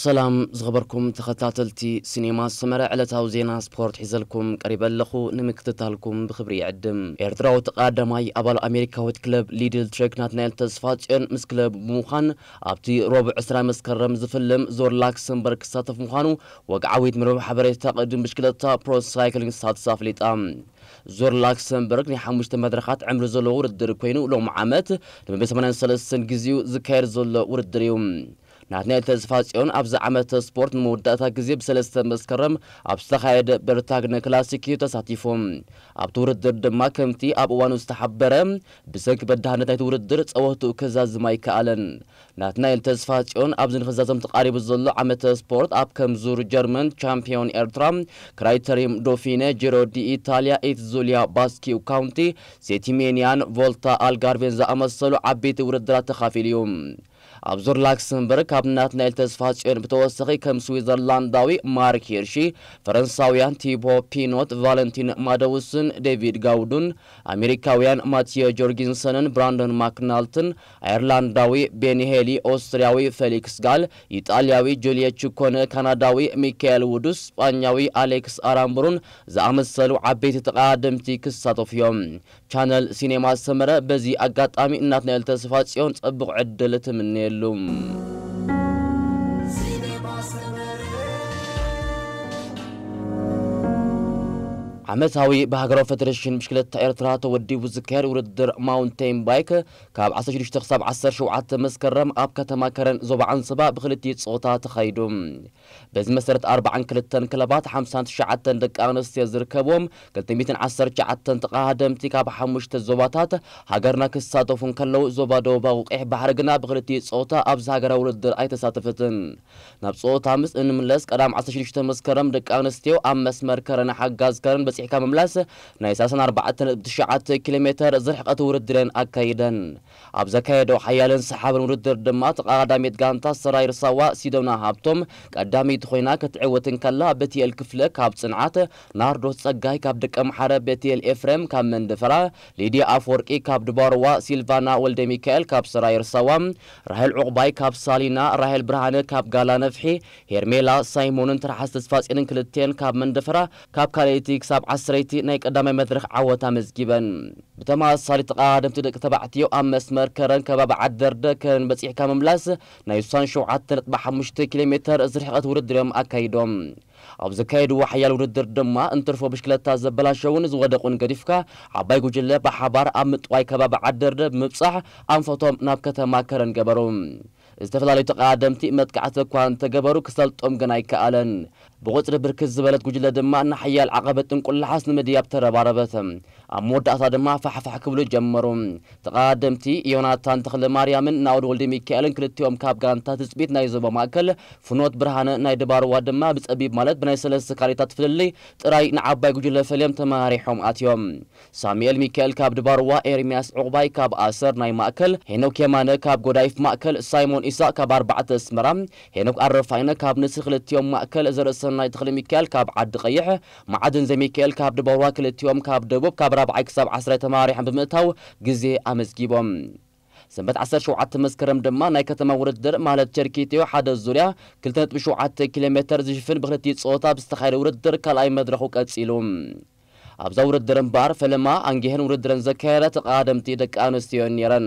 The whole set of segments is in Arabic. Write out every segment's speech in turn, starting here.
ሰላም ዝኸበርኩም ተኸታተልቲ ሲኒማ ዝሰመረ ዕለታዊ ዜና ስፖርት ሒዘልኩም ቀሪበ ኣለኹ ንምክትታልኩም ብክብሪ ይዕድም ኤርትራዊ ተቃዳማይ ኣባል ኣሜሪካዊት ክለብ ሊድል ትሬክ ናትናኤል ተስፋፅዮን ምስ ክለብ ብምዃን ኣብቲ ረቡዕ 20 መስከረም ዝፍልም ዞር ላክሰምበርግ ክሳተፍ ምዃኑ ወግዓዊት መርበብ ሓበሬታ ቅድም ብሽክለታ ፕሮሳይክሊንግ ዝተሳትፍ ኣፍሊጣ ዞር ላክሰምበርግ ናይ ሓሙሽተ መድረኻት ዕምሪ ዘለዎ ውድድር ኮይኑ ሎም ዓመት ንብ83 ግዜኡ ዝካየድ ዘሎ ውድድር እዩ ናትናኤል ተስፋ ጽዮን ኣብዚ ዓመት ስፖርት ንመወዳእታ ግዜ ብሰለስተ መስከረም ኣብ ዝተኻየደ ብርታግነ ክላሲክ እዩ ተሳቲፉ ኣብቲ ውድድር ድማ ከምቲ ኣብ እዋኑ ዝተሓበረ ብሰንኪ በዳህነት ናይቲ ውድድር ፀወትኡ ክዛዝም ኣይከኣለን ናትናኤል ተስፋ ጽዮን ኣብዚ ንክዛዘም ተቃሪቡ ዘሎ ዓመተ ስፖርት ኣብ ከምዙር ጀርመን ቻምፒዮን ኤርትራ ክራይተሪም ዶፊነ ጂሮ ዲ ኢታልያ ኢት ዙልያ ባስኪው ካውንቲ ሴቲሜንያን ቮልታ አልጋርቬን ዝኣመሰሉ ዓበይቲ ውድድራት ተካፊሉ እዩ ኣብ ዞር ላክሰምበር ካብ ናትናኤል ተስፋጽዮን ብተወሳኺ ከም ስዊዘርላንዳዊ ማርክ ሂርሺ ፈረንሳውያን ቲቦ ፒኖት ቫለንቲን ማደውስን ዴቪድ ጋውዱን ኣሜሪካውያን ማትዮ ጆርጊንሰንን ብራንዶን ማክናልትን ኣየርላንዳዊ ቤኒሄሊ ኦስትሪያዊ ፌሊክስ ጋል ኢጣልያዊ ጁልየ ችኮነ ካናዳዊ ሚካኤል ውዱስ ስጳኛዊ ኣሌክስ ኣራምብሩን ዝኣመሰሉ ዓበይቲ ተቃደምቲ ክሳተፉ እዮም ቻነል ሲኔማ ዝተመረ በዚ ኣጋጣሚ እናትናኤል ተስፋ ጽዮን ጽቡቕ ዕድል ትምንየሉ وسلم عمتهاوي بهاجر فدرشن مشكلة تأيرترات ودي وذكر وردر ماونتين بايك كاب عصر شو تقصب عصر شو عت مسكرم أب كتماكرن زوب عن صبا بخلتي صوتا تخيدم بز مسرة أربع عن كل تن كلبات حمسان شعت دك أنس تزر كبوم كل تميتن عصر شعت تقادم تي كاب حمش تزوباتات هاجرنا كسات وفن كلو زوبا دوبا وقح بهرجنا بخلتي صوتا أب زهاجر وردر أي تساتفتن نب صوتا مس إن ملس كلام عصر شو تمسكرم دك أنس تيو أم مسمر كرنا حق جاز كرن بس ريحك مملس نيساسن أربعة تشعة كيلومتر زرحقة ورد درين أكايدا أبزكايدو حيال انسحاب ورد در دمات قادامي تغانتا سراير سوا سيدونا هابتم قادامي تخوينا كتعوة تنكلا بتي الكفلة كاب صنعة ناردو تسقاي كاب دك أمحارة بتي الإفرام كاب من دفرا ليدي أفوركي كاب دباروا سيلفانا والدي ميكال كاب سراير سوا رحل عقباي كاب سالينا رحل برهان كاب غالا نفحي هيرميلا سايمون انترحس تسفاس إنن كلتين كاب من دفرا كاب كاليتيك سابعة عصريتي نايك قدامي مدرخ عوتا مزجبن بتماس صاري تقادم تدك تبعتيو أمس مركرن كباب عدر دكن بس إحكام ملاس نايسان شو عطن اطبع حمشتي كيلومتر ازرح قطور الدريم أكايدوم أبز كايدو وحيال وندر دما انترفو بشكلة تازة بلاشون زغدقون قدفكا عبايقو جلة بحبار أمتواي كباب عدر دب مبصح أنفوتوم نابكتا ماكرن قبروم ዝተፈላለዩ ተቓደምቲ መጥቃዕቲ እኳ እንተገበሩ ክሰልጦም ግን ኣይከኣለን ብቁፅሪ ብርክት ዝበለት ጉጅለ ድማ ንሓያል ዓቐበት ጥንቁላሓስ ንምድያብ ተረባረበት ኣብ መወዳእታ ድማ ፋሕፋሕ ክብሉ ጀመሩ ተቓደምቲ ዮናታን ተክለ ማርያምን ናውድ ወልዲ ሚካኤልን ክልቲኦም ካብ ጋንታት ህፅቢት ናይ ዞባ ማእከል ፍኖት ብርሃነ ናይ ድባርዋ ድማ ብፀቢብ ማለት ብናይ ሰለስተ ካሬታት ፍልሊ ጥራይ ንዓባይ ጉጅለ ፈልዮም ተመሪሖም ኣትዮም ሳሙኤል ሚካኤል ካብ ድባርዋ ኤርምያስ ዕቑባይ ካብ ኣሰር ናይ ማእከል ሄኖክ የማነ ካብ ጎዳይፍ ማእከል ሳይሞን ሒሳ ካብ ኣርባዕተ ኣስመራ ሄኖክ ኣረፋይነ ካብ ንስር ክልቲኦም ማእከል ዘርእሰናይ ተኽሊ ሚካኤል ካብ ዓዲ ቀይሕ መዓድን ዘሚካኤል ካብ ድበርዋ ክልቲኦም ካብ ደቡብ ካብ ራብዓይ ክሳብ 1 ተማሪሖም ብምእታው ግዜ ኣመዝጊቦም ሰንበት 17 መስከረም ድማ ናይ ከተማ ውድድር ማለት ቸርኪትዮ ሓደ ዙርያ 27 ኪሎ ሜትር ዝሽፍን ብክልቲ ፆታ ብዝተኻየደ ውድድር ካልኣይ መድረኹ ቀፂሉ ኣብዛ ውድድር እምበር ፈለማ ኣንጌሄን ውድድረን ዘካየደ ተቃደምቲ ደቂ ኣንስትዮ ነይረን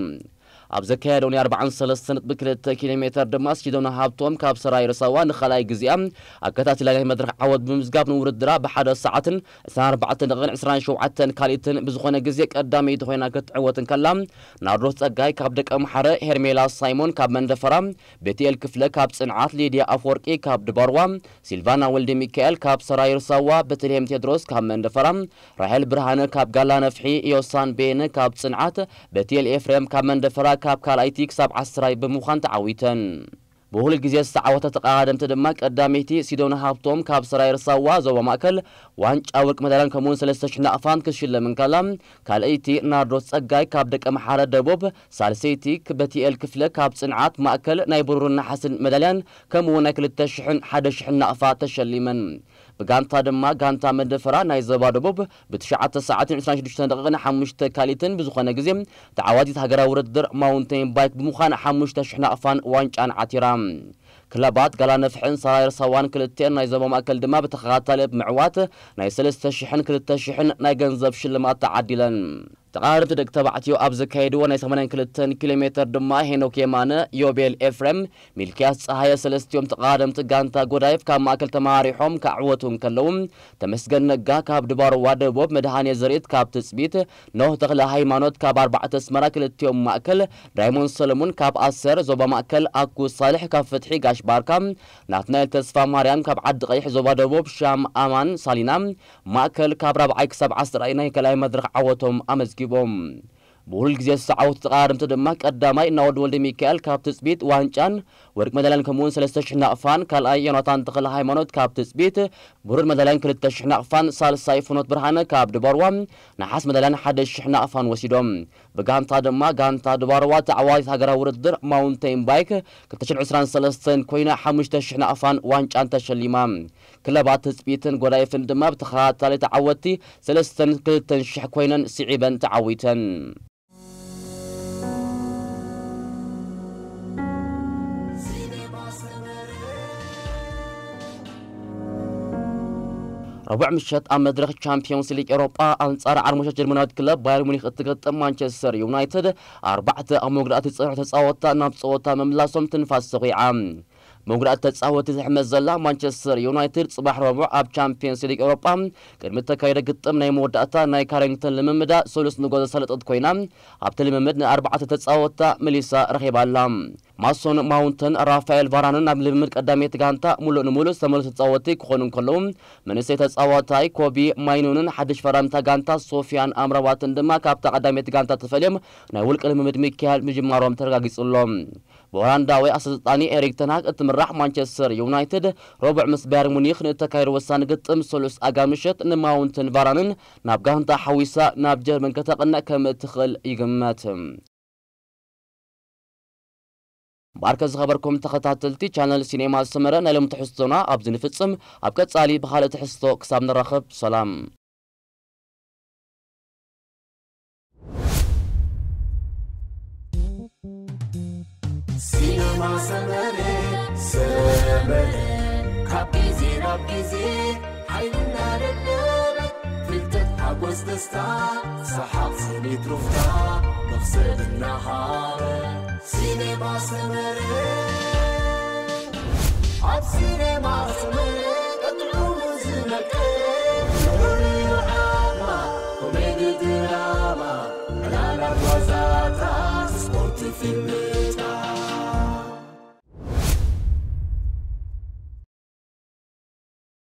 اب زکه دونی 40 سالستند بکرده کیلومتر دماس چی دونه هابتوم کاب سرای رسوان خلای گزیم اکتات لگه مدرک عوض بمزگاب نورد درا به حد ساعت سر بعد نقل عسران شو عت کالیت بزخونه گزیک ادامه دخوی نکت عوض کلام نارروت اگای کاب دکم حره هرمیلا سایمون کاب من دفرم بتیل کفل کاب سنعت لیدیا افورکی کاب دبروام سیلوانا ولد میکل کاب سرای رسوا بتریم تیدروس کاب من دفرم راهل برهان کاب گلانفحی یوسان بین کاب سنعت بتیل افرام کاب من دفرم كاب كال اي تيك ساب عسراي بموخان تعويتن بهول الجزيرة سعوات تقادم تدمك قداميتي سيدونا هابطوم كاب سراي رصاوة زوبا ماكل وانش اوك مدالان كمون سلستش نقفان كشل من كلام كال اي تي ناردوس اقاي كاب دك امحارة دبوب سالسيتي كبتي الكفلة كاب صنعات ماكل نايبرو نحسن مدالان كمون اكل التشحن حدشحن نقفات تشلي من بگانتا بجانتا دما جانتا مدفرا نايزبا دبوب بتشعة ساعت عشرين شدشتن دقيقة حمشت كاليتن گزیم جزم تعوادي ورد در ماونتین بایک بمخان حمشت شحنا أفان وانشان عتیرام کلابات گل نفحن صاير سوان کل كلتين ناي زبا ماكل دما بتخاتل بمعوات ناي سلسة شحن کل شحن ناي جنزب شلما عدیلن تقارب تدك تبعتيو أبزك هيدو ناي سمانين كلتن كيلومتر دماء هينو كيمانا يوبيل إفرم ملكيات سهاية سلستيوم تقارب تقانتا قدايف كا ماكل تماريحوم كا عواتون كلوم تمسغن نقا كاب دبار وادبوب مدهاني زريد كاب تسبيت نوه تغلا هاي مانوت كاب أربعة اسمرا كلتيوم ماكل ريمون سلمون كاب أسر زوبا ماكل أكو صالح كاب فتحي غاش باركام ناتنايل تسفا ماريام كاب عد غيح زوبا دبوب شام أمان سالينام ماكل كاب رابعيك سبع أسر أيناي كلاي مدرخ عواتوم ተረኪቦም ብሁል ጊዜ ሰዓወት ተቃርምቲ ድማ ቀዳማይ እናወድ ወልዲ ሚካኤል ካብ ትፅቢት ዋንጫን ورق مدلان كمون سلستشح نقفان كال اي يناطان تقل هاي منوت كاب تسبيت برور مدلان كل التشح نقفان سال سايف ونوت برهان كاب دباروام نحاس مدلان حد الشح نقفان وسيدوم بقان تادم ما قان تادبارو تعوايث هاقرا وردر ماونتين بايك كالتشن عسران سلستين كوينا حمش تشح نقفان وانش انت شليمام كلا بعد تسبيتن قرأي فندما بتخلات تالي تعوتي سلستن كل تنشح كوينا سعيبا تعويتن ربع مشت أم مدرخ تشامبيونز ليج أوروبا أنصار عرمشة جرمنات كلب بايرن ميونخ اتقت مانشستر يونايتد أربعة أموغرات تصرح تصاوتا نابصوتا مملاسهم تنفاس عام مغرات تጻወት ዝሕመስ ዘላ ማንቸስተር ዩናይትድ ጽባሕ ረቡዕ ኣብ ቻምፒየንስ ሊግ ኤውሮጳ ቅድሚ ተካይደ ግጥም ناي መወዳእታ ናይ ካሪንግተን ልምምዳ ሶሉስ ንጎ ዘሳለጠት ኮይና ኣብቲ ልምምድ ንኣርባዕተ ተጻወታ መሊሳ ረኺባ ኣላ ማሶን ማውንተን ራፋኤል ቫራንን ኣብ ልምምድ ቀዳሜት ጋንታ ሙሉእ ንሙሉእ ዝተመሉ ተፃወቲ ክኾኑ እንከለዉ መንእሰይ ተፃዋታይ ኮቢ ማይኑንን ሓድሽ ፈራምታ ጋንታ ሶፊያን ኣምራባትን ድማ ካብታ ቀዳሜት ጋንታ ተፈልዮም ናይ ውልቂ ልምምድ ምክያል ምጅማሮም ተረጋጊጹሎም ብሆላንዳዊ ኣሰልጣኒ ኤሪክ ተንሃግ እትምራሕ ማንቸስተር ዩናይትድ ረቡዕ ምስ ባየር ሙኒክ ንተካይዱ ወሳኒ ግጥም ሰሉስ ኣጋምሸት ንማውንትን ቫራንን ናብ ጋንታ ሓዊሳ ናብ ጀርመን ከተቕንዕ ከም እትኽእል ይግመት بارك زخبركم تخطاتلتي چانل سينما سمرا نلم تحصتنا ابز نفصم ابقى صالي بحاله تحصتو كساب نرخب سلام سينما سمري سمري كابيزي رابيزي حيلنا رنا قوس دستا سحاب سمي تروفتا نفسي بالنهار سينما سمري عب سينما سمري قطعو مزنك نوري وعامة كوميدي دراما انا لا سبورت فيلمي